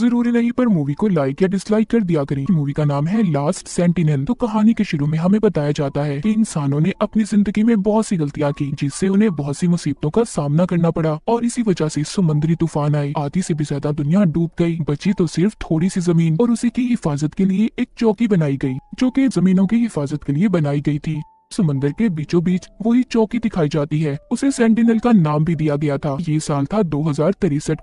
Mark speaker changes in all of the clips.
Speaker 1: जरूरी नहीं पर मूवी को लाइक या डिसलाइक कर दिया करें मूवी का नाम है लास्ट सेंटिनल तो कहानी के शुरू में हमें बताया जाता है कि इंसानों ने अपनी जिंदगी में बहुत सी गलतियां की जिससे उन्हें बहुत सी मुसीबतों का सामना करना पड़ा और इसी वजह से समुद्री तूफान आए आधी से भी ज्यादा दुनिया डूब गई बची तो सिर्फ थोड़ी सी जमीन और उसी की हिफाजत के लिए एक चौकी बनाई गई जो की जमीनों की हिफाजत के लिए बनाई गई थी समंदर के बीचों बीच वही चौकी दिखाई जाती है उसे सेंटिनल का नाम भी दिया गया था ये साल था दो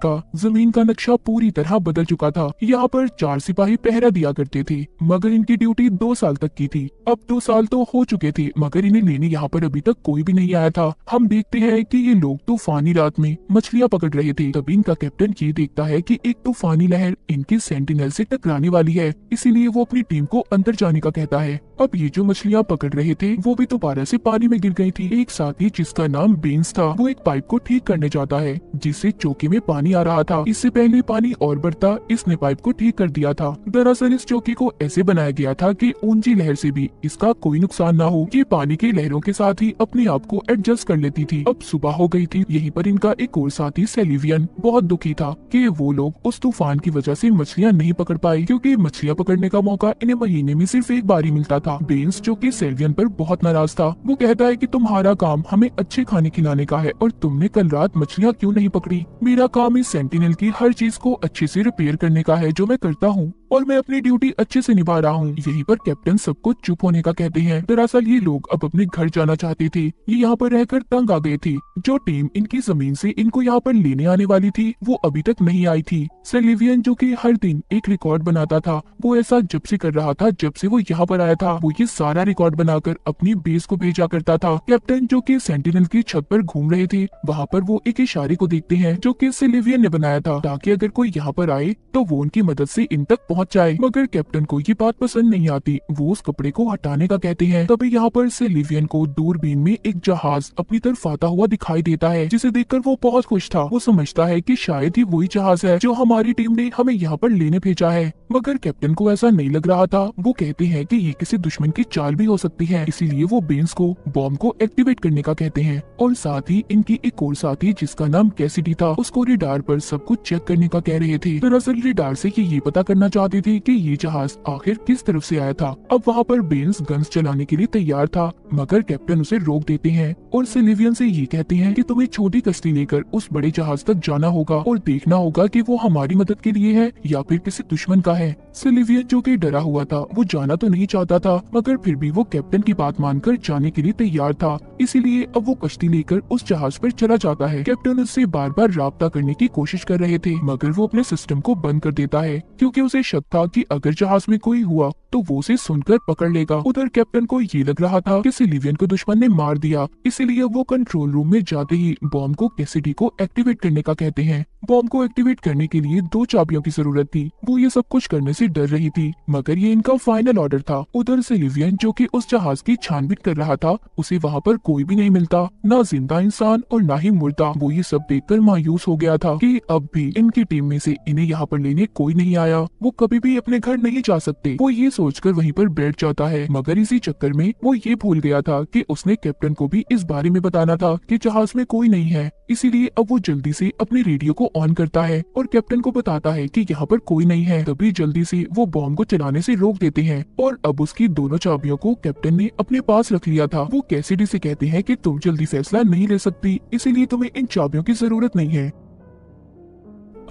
Speaker 1: का जमीन का नक्शा पूरी तरह बदल चुका था यहाँ पर चार सिपाही पहरा दिया करते थे मगर इनकी ड्यूटी दो साल तक की थी अब दो साल तो हो चुके थे मगर इन्हें लेने यहाँ पर अभी तक कोई भी नहीं आया था हम देखते हैं कि ये लोग तूफानी रात में मछलियाँ पकड़ रहे थे तभी इनका कैप्टन ये देखता है कि एक तूफानी लहर इनके सेंटिनल से टकराने वाली है इसीलिए वो अपनी टीम को अंदर जाने का कहता है अब ये जो मछलियाँ पकड़ रहे थे वो भी दोबारा तो से पानी में गिर गई थी एक साथी जिसका नाम बीन्स था वो एक पाइप को ठीक करने जाता है जिससे चौकी में पानी आ रहा था इससे पहले पानी और बढ़ता इसने पाइप को ठीक कर दिया था दरअसल इस चौकी को ऐसे बनाया गया था की ऊंची लहर से भी इसका कोई नुकसान न हो ये पानी की लहरों के साथ ही अपने आप को एडजस्ट कर लेती थी अब सुबह हो गई थी यहीं पर इनका एक और साथी सेलिवियन बहुत दुखी था कि वो लोग उस तूफान की वजह से मछलियाँ नहीं पकड़ पाए क्योंकि मछलियाँ पकड़ने का मौका इन्हें महीने में सिर्फ एक बार ही मिलता था बेन्स जो कि सेलिवियन पर बहुत नाराज था वो कहता है कि तुम्हारा काम हमें अच्छे खाने खिलाने का है और तुमने कल रात मछलियाँ क्यों नहीं पकड़ी मेरा काम इस सेंटिनल की हर चीज को अच्छे से रिपेयर करने का है जो मैं करता हूँ और मैं अपनी ड्यूटी अच्छे से निभा रहा हूँ यही पर कैप्टन सबको चुप होने का कहते हैं दरअसल ये लोग अब अपने घर जाना चाहते थे ये यहाँ पर रहकर तंग आ गए थे जो टीम इनकी जमीन से इनको यहाँ पर लेने आने वाली थी वो अभी तक नहीं आई थी सेलिवियन जो की हर दिन एक रिकॉर्ड बनाता था वो ऐसा जब से कर रहा था जब से वो यहाँ पर आया था वो ये सारा रिकॉर्ड बनाकर अपनी बेस को भेजा करता था कैप्टन जो की सेंटिनल की छत पर घूम रहे थे वहाँ पर वो एक इशारे को देखते हैं जो की सेलिवियन ने बनाया था ताकि अगर कोई यहाँ पर आए तो वो उनकी मदद से इन तक पहुँच पहुंच जाए मगर कैप्टन को ये बात पसंद नहीं आती वो उस कपड़े को हटाने का कहते हैं तभी यहाँ पर लिवियन को दूरबीन में एक जहाज अपनी तरफ आता हुआ दिखाई देता है जिसे देखकर वो बहुत खुश था वो समझता है की शायद ही वही जहाज है जो हमारी टीम ने हमें यहाँ पर लेने भेजा है मगर कैप्टन को ऐसा नहीं लग रहा था वो कहते हैं की ये किसी दुश्मन की चाल भी हो सकती है इसीलिए वो बेन्स को बॉम्ब को एक्टिवेट करने का कहते हैं और साथ ही इनकी एक और साथी जिसका नाम कैसिडी था उसको रिडार पर सब कुछ चेक करने का कह रहे थे दरअसल रिडार से ये, ये पता करना चाहते पाती थी कि ये जहाज आखिर किस तरफ से आया था अब वहाँ पर बेन्स गन्स चलाने के लिए तैयार था मगर कैप्टन उसे रोक देते हैं और सिलिवियन से ये कहते हैं कि तुम्हें छोटी कश्ती लेकर उस बड़े जहाज तक जाना होगा और देखना होगा कि वो हमारी मदद के लिए है या फिर किसी दुश्मन का है सिलिवियन जो की डरा हुआ था वो जाना तो नहीं चाहता था मगर फिर भी वो कैप्टन की बात मानकर जाने के लिए तैयार था इसीलिए अब वो कश्ती लेकर उस जहाज पर चला जाता है कैप्टन उससे बार बार रबता करने की कोशिश कर रहे थे मगर वो अपने सिस्टम को बंद कर देता है क्योंकि उसे शक तक था कि अगर जहाज में कोई हुआ तो वो उसे सुनकर पकड़ लेगा उधर कैप्टन को ये लग रहा था कि सिलिवियन को दुश्मन ने मार दिया इसीलिए वो कंट्रोल रूम में जाते ही बॉम्ब को कैसिडी को एक्टिवेट करने का कहते हैं बॉम्ब को एक्टिवेट करने के लिए दो चाबियों की जरूरत थी वो ये सब कुछ करने से डर रही थी मगर ये इनका फाइनल ऑर्डर था उधर सिलिवियन जो की उस जहाज की छानबीन कर रहा था उसे वहाँ पर कोई भी नहीं मिलता न जिंदा इंसान और न ही मुर्दा वो ये सब देख मायूस हो गया था की अब भी इनकी टीम में ऐसी इन्हें यहाँ पर लेने कोई नहीं आया वो कभी भी अपने घर नहीं जा सकते वो ये सोचकर वहीं पर बैठ जाता है मगर इसी चक्कर में वो ये भूल गया था कि उसने कैप्टन को भी इस बारे में बताना था कि जहाज में कोई नहीं है इसीलिए अब वो जल्दी से अपने रेडियो को ऑन करता है और कैप्टन को बताता है कि यहाँ पर कोई नहीं है तभी जल्दी से वो बॉम्ब को चलाने से रोक देते हैं और अब उसकी दोनों चाबियों को कैप्टन ने अपने पास रख लिया था वो कैसिडी से कहते हैं कि तुम जल्दी फैसला नहीं ले सकती इसीलिए तुम्हें इन चाबियों की जरूरत नहीं है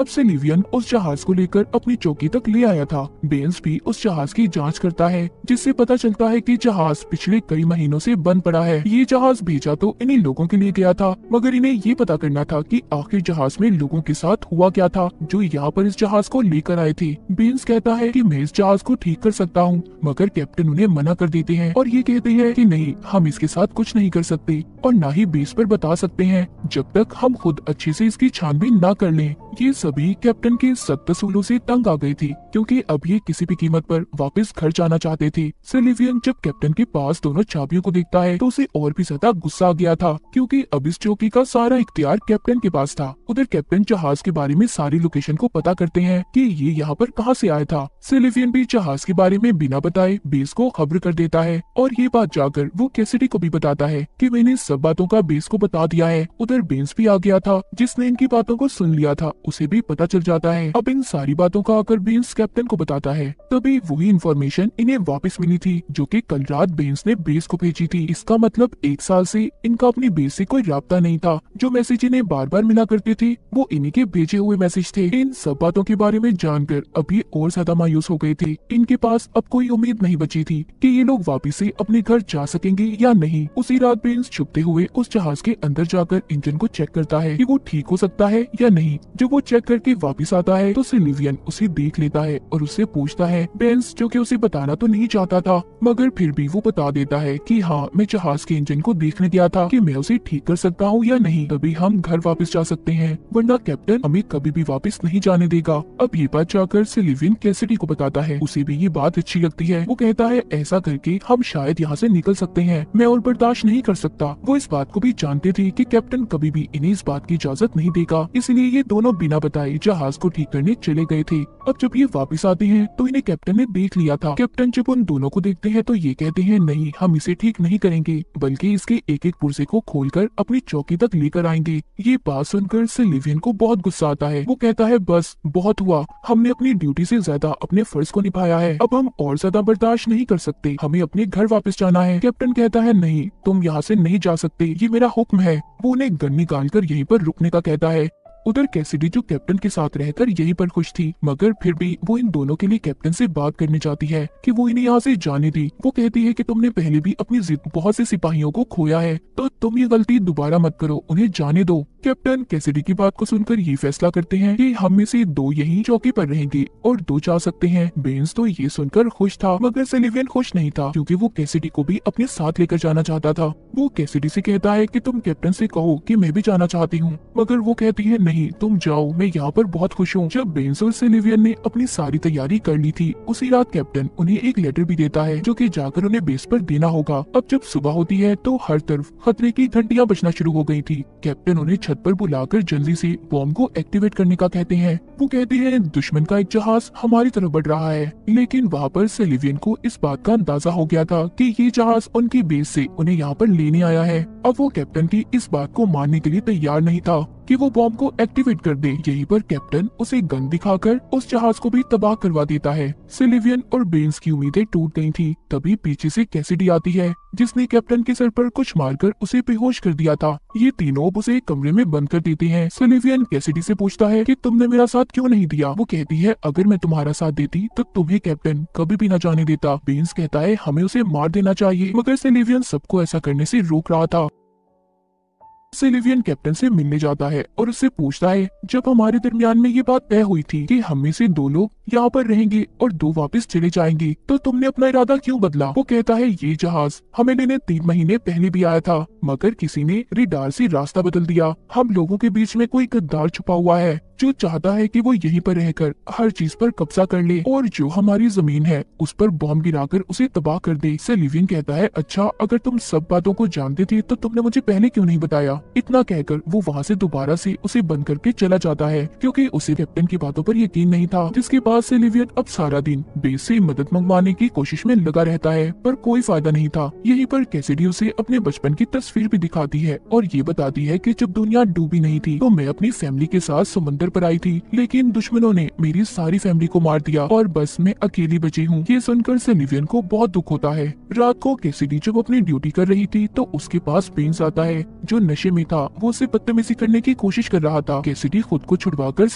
Speaker 1: अब लिवियन उस जहाज को लेकर अपनी चौकी तक ले आया था बेन्स भी उस जहाज की जाँच करता है जिससे पता चलता है की जहाज पिछले कई महीनों ऐसी बंद पड़ा है ये जहाज भेजा तो इन्हीं लोगों के लिए गया था मगर इन्हें ये पता करना था की आखिर जहाज में लोगों के साथ हुआ क्या था जो यहाँ पर इस जहाज को लेकर आए थे बेन्स कहता है की मैं इस जहाज को ठीक कर सकता हूँ मगर कैप्टन उन्हें मना कर देते हैं और ये कहते हैं की नहीं हम इसके साथ कुछ नहीं कर सकते और न ही बेस पर बता सकते हैं जब तक हम खुद अच्छे से इसकी छानबीन ना कर लें ये सब सभी कैप्टन के सख्त सूलों से तंग आ गई थी क्योंकि अब ये किसी भी कीमत पर वापस घर जाना चाहते थे सिलिवियन जब कैप्टन के पास दोनों चाबियों को देखता है तो उसे और भी ज्यादा गुस्सा आ गया था क्योंकि अब इस चौकी का सारा इख्तियार कैप्टन के पास था उधर कैप्टन जहाज के बारे में सारी लोकेशन को पता करते हैं कि ये यहाँ पर कहाँ से आया था सिलिवियन भी जहाज के बारे में बिना बताए बेस को खबर कर देता है और ये बात जाकर वो कैसेडी को भी बताता है कि मैंने सब बातों का बेस को बता दिया है उधर बेंस भी आ गया था जिसने इनकी बातों को सुन लिया था उसे भी पता चल जाता है अब इन सारी बातों का आकर बेन्स कैप्टन को बताता है तभी वही इन्फॉर्मेशन इन्हें वापस मिली थी जो कि कल रात बेन्स ने बेस को भेजी थी इसका मतलब एक साल से इनका अपनी बेस से कोई रहा नहीं था जो मैसेज इन्हें बार बार मिला करते थे वो इन्हीं के भेजे हुए मैसेज थे इन सब बातों के बारे में जानकर अभी और ज्यादा मायूस हो गए थे इनके पास अब कोई उम्मीद नहीं बची थी की ये लोग वापिस ऐसी अपने घर जा सकेंगे या नहीं उसी रात बेन्स छुपते हुए उस जहाज के अंदर जाकर इंजन को चेक करता है की वो ठीक हो सकता है या नहीं जब वो चेक चेक करके वापस आता है तो सिनिवियन उसे देख लेता है और उससे पूछता है बेंस जो कि उसे बताना तो नहीं चाहता था मगर फिर भी वो बता देता है कि हाँ मैं जहाज के इंजन को देखने दिया था कि मैं उसे ठीक कर सकता हूँ या नहीं तभी हम घर वापस जा सकते हैं वरना कैप्टन हमें कभी भी वापस नहीं जाने देगा अब ये बात जाकर सिलिविन कैसेडी को बताता है उसे भी ये बात अच्छी लगती है वो कहता है ऐसा करके हम शायद यहाँ से निकल सकते हैं मैं और बर्दाश्त नहीं कर सकता वो इस बात को भी जानते थे कि कैप्टन कभी भी इन्हें इस बात की इजाजत नहीं देगा इसलिए ये दोनों बिना बताई जहाज को ठीक करने चले गए थे अब जब ये वापस आते हैं तो इन्हें कैप्टन ने देख लिया था कैप्टन जब उन दोनों को देखते हैं तो ये कहते हैं नहीं हम इसे ठीक नहीं करेंगे बल्कि इसके एक एक पुर्जे को कर अपनी चौकी तक लेकर आएंगे ये बात सुनकर सिलिवियन को बहुत गुस्सा आता है वो कहता है बस बहुत हुआ हमने अपनी ड्यूटी से ज्यादा अपने फर्ज को निभाया है अब हम और ज्यादा बर्दाश्त नहीं कर सकते हमें अपने घर वापस जाना है कैप्टन कहता है नहीं तुम यहाँ से नहीं जा सकते ये मेरा हुक्म है वो उन्हें गन निकाल कर यहीं पर रुकने का कहता है उधर कैसिडी जो कैप्टन के साथ रहकर यहीं पर खुश थी मगर फिर भी वो इन दोनों के लिए कैप्टन से बात करने जाती है कि वो इन्हें यहाँ से जाने दी वो कहती है कि तुमने पहले भी अपनी जिद बहुत से सिपाहियों को खोया है तो तुम ये गलती दोबारा मत करो उन्हें जाने दो कैप्टन कैसिडी की बात को सुनकर ये फैसला करते हैं की हम में से दो यही चौकी पर रहेंगे और दो जा सकते हैं बेन्स तो ये सुनकर खुश था मगर सेलिवियन खुश नहीं था क्यूँकी वो कैसिडी को भी अपने साथ लेकर जाना चाहता था वो कैसिडी से कहता है की तुम कैप्टन से कहो की मैं भी जाना चाहती हूँ मगर वो कहती है नहीं तुम जाओ मैं यहाँ पर बहुत खुश हूँ जब बेन्स से निवियन ने अपनी सारी तैयारी कर ली थी उसी रात कैप्टन उन्हें एक लेटर भी देता है जो की जाकर उन्हें बेस पर देना होगा अब जब सुबह होती है तो हर तरफ खतरे की घंटिया बचना शुरू हो गयी थी कैप्टन उन्हें छत पर बुलाकर जल्दी ऐसी बॉम्ब को एक्टिवेट करने का कहते हैं वो कहते हैं दुश्मन का एक जहाज हमारी तरफ बढ़ रहा है लेकिन वहाँ पर सेलिवियन को इस बात का अंदाजा हो गया था कि ये जहाज उनकी बेस से उन्हें यहाँ पर लेने आया है अब वो कैप्टन की इस बात को मानने के लिए तैयार नहीं था कि वो बॉम्ब को एक्टिवेट कर दे यही पर कैप्टन उसे गन दिखाकर उस जहाज को भी तबाह करवा देता है सिलिवियन और बेन्स की उम्मीदें टूट गई थी तभी पीछे से कैसिडी आती है जिसने कैप्टन के सर पर कुछ मारकर उसे बेहोश कर दिया था ये तीनों अब उसे कमरे में बंद कर देते हैं सिलिवियन कैसिडी से पूछता है कि तुमने मेरा साथ क्यों नहीं दिया वो कहती है अगर मैं तुम्हारा साथ देती तो तुम्हें कैप्टन कभी भी न जाने देता बेन्स कहता है हमें उसे मार देना चाहिए मगर सिलिवियन सबको ऐसा करने से रोक रहा था सिलिवियन कैप्टन से मिलने जाता है और उससे पूछता है जब हमारे दरमियान में ये बात तय हुई थी कि हम में से दो लोग यहाँ पर रहेंगे और दो वापस चले जाएंगे तो तुमने अपना इरादा क्यों बदला वो कहता है ये जहाज हमें लेने तीन महीने पहले भी आया था मगर किसी ने रिडार से रास्ता बदल दिया हम लोगों के बीच में कोई गद्दार छुपा हुआ है जो चाहता है कि वो यहीं पर रहकर हर चीज पर कब्जा कर ले और जो हमारी जमीन है उस पर बॉम्ब गिराकर उसे तबाह कर दे सलीवियन कहता है अच्छा अगर तुम सब बातों को जानते थे तो तुमने मुझे पहले क्यों नहीं बताया इतना कहकर वो वहाँ से दोबारा से उसे बंद करके चला जाता है क्योंकि उसे कैप्टन की बातों पर यकीन नहीं था जिसके बाद सेलिवियन अब सारा दिन बेस से मदद मंगवाने की कोशिश में लगा रहता है पर कोई फायदा नहीं था यही पर कैसेडी उसे अपने बचपन की तस्वीर भी दिखाती है और ये बताती है की जब दुनिया डूबी नहीं थी तो मैं अपनी फैमिली के साथ समुन्द्र पर आई थी लेकिन दुश्मनों ने मेरी सारी फैमिली को मार दिया और बस मैं अकेली बची हूँ ये सुनकर सेलिवियन को बहुत दुख होता है रात को केसिडी जब अपनी ड्यूटी कर रही थी तो उसके पास पेंस आता है जो नशे में था वो उसे बदतमीजी करने की कोशिश कर रहा था केसिडी खुद को छुड़वा कर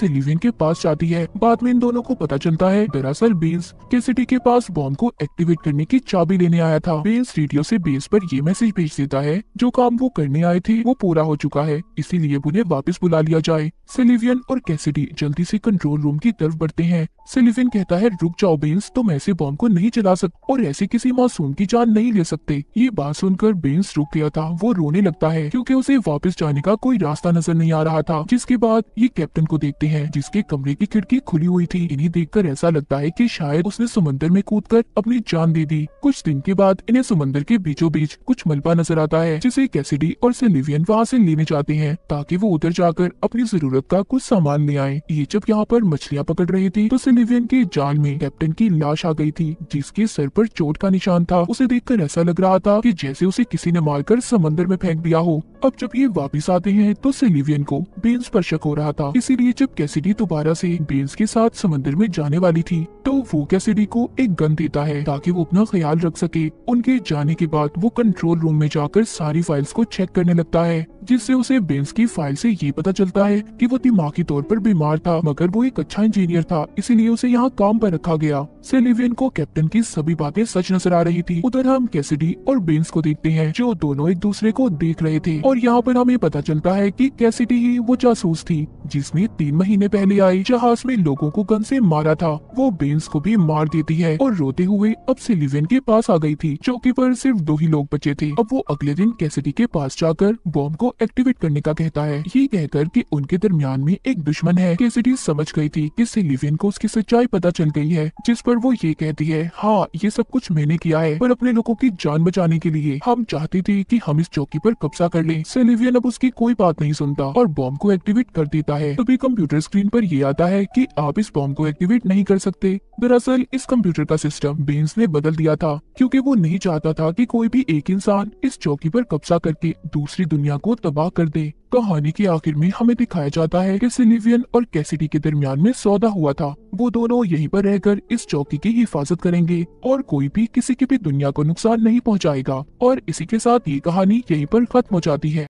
Speaker 1: के पास जाती है बाद में इन दोनों को पता चलता है दरअसल बेन्स केसिडी के पास बॉम्ब को एक्टिवेट करने की चाबी लेने आया था बेन्स रेडियो से बेस पर ये मैसेज भेज देता है जो काम वो करने आए थे वो पूरा हो चुका है इसीलिए उन्हें वापस बुला लिया जाए सेलिवियन और कैसिडी जल्दी से कंट्रोल रूम की तरफ बढ़ते हैं सिलिफिन कहता है रुक जाओ बेंस तुम ऐसे बॉम्ब को नहीं चला सकते और ऐसे किसी मासूम की जान नहीं ले सकते ये बात सुनकर बेंस रुक गया था वो रोने लगता है क्योंकि उसे वापस जाने का कोई रास्ता नजर नहीं आ रहा था जिसके बाद ये कैप्टन को देखते हैं जिसके कमरे की खिड़की खुली हुई थी इन्हें कर ऐसा लगता है की शायद उसने समंदर में कूद कर अपनी जान दे दी कुछ दिन के बाद इन्हें समंदर के बीचों बीच कुछ मलबा नजर आता है जिसे कैसिडी और सिलिवियन वहाँ ऐसी लेने जाते हैं ताकि वो उधर जाकर अपनी जरूरत का कुछ सामान मान ले आए ये जब यहाँ पर मछलियाँ पकड़ रहे थे तो सिलिवियन के जाल में कैप्टन की लाश आ गई थी जिसके सर पर चोट का निशान था उसे देखकर ऐसा लग रहा था कि जैसे उसे किसी ने मारकर समंदर में फेंक दिया हो अब जब ये वापस आते हैं तो सिलिवियन को बेन्स पर शक हो रहा था इसीलिए जब कैसिडी दोबारा ऐसी बेन्स के साथ समंदर में जाने वाली थी तो वो कैसिडी को एक गन देता है ताकि वो अपना ख्याल रख सके उनके जाने के बाद वो कंट्रोल रूम में जाकर सारी फाइल्स को चेक करने लगता है जिससे उसे बेंस की फाइल से ये पता चलता है कि वो दिमागी तौर पर बीमार था मगर वो एक अच्छा इंजीनियर था इसीलिए उसे यहाँ काम पर रखा गया सेलिवियन को कैप्टन की सभी बातें सच नजर आ रही थी उधर हम कैसिडी और बेंस को देखते हैं जो दोनों एक दूसरे को देख रहे थे और यहाँ पर हमें पता चलता है की कैसिडी ही वो जासूस थी जिसने तीन महीने पहले आई जहाज में लोगो को गन से मारा था वो बेंस को भी मार देती है और रोते हुए अब सेलिवियन के पास आ गई थी चौकी पर सिर्फ दो ही लोग बचे थे अब वो अगले दिन कैसिडी के पास जाकर बॉम्ब को एक्टिवेट करने का कहता है ये कहकर कि उनके दरमियान में एक दुश्मन है केसिडी समझ गई थी कि सिलिविन को उसकी सच्चाई पता चल गई है जिस पर वो ये कहती है हाँ ये सब कुछ मैंने किया है पर अपने लोगों की जान बचाने के लिए हम चाहते थे कि हम इस चौकी पर कब्जा कर लें सिलिवियन अब उसकी कोई बात नहीं सुनता और बॉम्ब को एक्टिवेट कर देता है तभी कंप्यूटर स्क्रीन पर ये आता है कि आप इस बॉम्ब को एक्टिवेट नहीं कर सकते दरअसल इस कंप्यूटर का सिस्टम बेन्स ने बदल दिया था क्योंकि वो नहीं चाहता था कि कोई भी एक इंसान इस चौकी पर कब्जा करके दूसरी दुनिया को तबाह कर दे कहानी के आखिर में हमें दिखाया जाता है कि सिलिवियन और कैसिडी के दरमियान में सौदा हुआ था वो दोनों यहीं पर रहकर इस चौकी की हिफाजत करेंगे और कोई भी किसी की भी दुनिया को नुकसान नहीं पहुंचाएगा और इसी के साथ ये कहानी यहीं पर खत्म हो जाती है